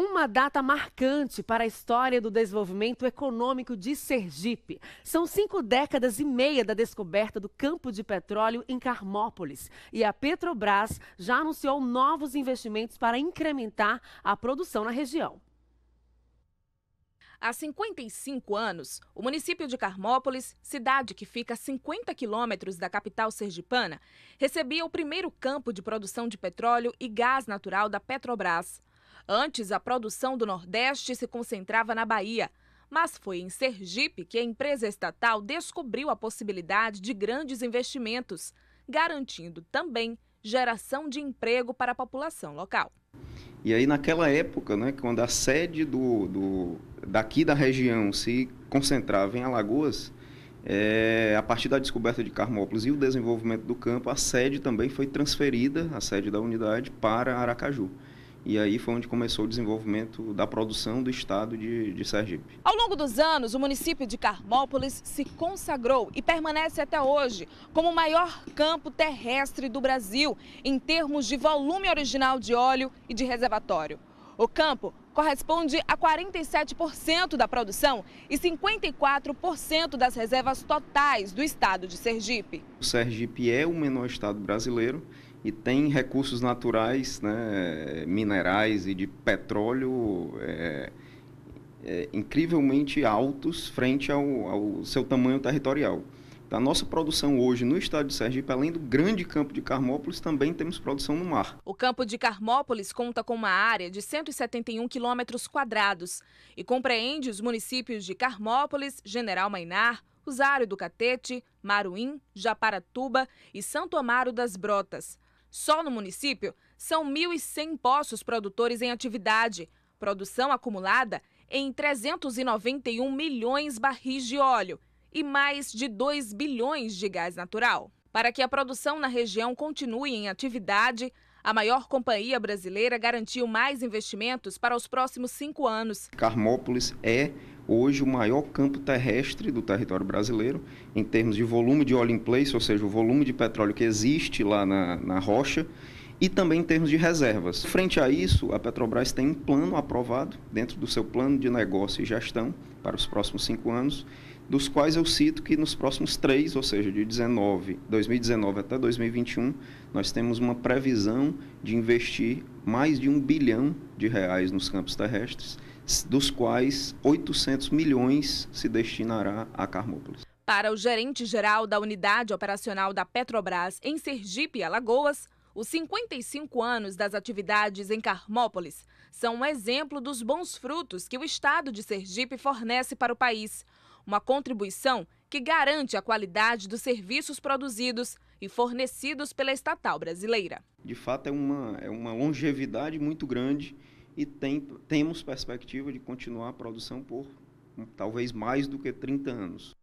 Uma data marcante para a história do desenvolvimento econômico de Sergipe. São cinco décadas e meia da descoberta do campo de petróleo em Carmópolis. E a Petrobras já anunciou novos investimentos para incrementar a produção na região. Há 55 anos, o município de Carmópolis, cidade que fica a 50 quilômetros da capital sergipana, recebia o primeiro campo de produção de petróleo e gás natural da Petrobras. Antes, a produção do Nordeste se concentrava na Bahia, mas foi em Sergipe que a empresa estatal descobriu a possibilidade de grandes investimentos, garantindo também geração de emprego para a população local. E aí naquela época, né, quando a sede do, do daqui da região se concentrava em Alagoas, é, a partir da descoberta de Carmópolis e o desenvolvimento do campo, a sede também foi transferida, a sede da unidade, para Aracaju. E aí foi onde começou o desenvolvimento da produção do estado de, de, Sergipe. Ao longo dos anos, o município de Carmópolis se consagrou e permanece até hoje como o maior campo terrestre do Brasil em termos de volume original de óleo e de reservatório. O campo corresponde a 47% da produção e 54% das reservas totais do estado de Sergipe. O Sergipe é o menor estado brasileiro e tem recursos naturais, né, minerais e de petróleo é, é, incrivelmente altos frente ao, ao, seu tamanho territorial. Então, nossa produção hoje no estado de Sergipe, além do grande campo de Carmópolis, também temos produção no mar. O campo de Carmópolis conta com uma área de 171 quilômetros quadrados e compreende os municípios de Carmópolis, General Mainar, Rosário do Catete, Maruim, Japaratuba e Santo Amaro das Brotas. Só no município, são 1.100 poços produtores em atividade, produção acumulada em 391 milhões barris de óleo e mais de 2 bilhões de gás natural. Para que a produção na região continue em atividade, a maior companhia brasileira garantiu mais investimentos para os próximos cinco anos. Carmópolis é hoje o maior campo terrestre do território brasileiro, em termos de volume de oil in place, ou seja, o volume de petróleo que existe lá na, na rocha, e também em termos de reservas. Frente a isso, a Petrobras tem um plano aprovado dentro do seu plano de negócio e gestão para os próximos cinco anos dos quais eu cito que nos próximos três, ou seja, de 19, 2019 até 2021, nós temos uma previsão de investir mais de um bilhão de reais nos campos terrestres, dos quais 800 milhões se destinará a Carmópolis. Para o gerente-geral da unidade operacional da Petrobras em Sergipe, e Alagoas, os 55 anos das atividades em Carmópolis são um exemplo dos bons frutos que o estado de Sergipe fornece para o país uma contribuição que garante a qualidade dos serviços produzidos e fornecidos pela estatal brasileira. De fato, é uma, é uma longevidade muito grande e tem, temos perspectiva de continuar a produção por hum, talvez mais do que 30 anos.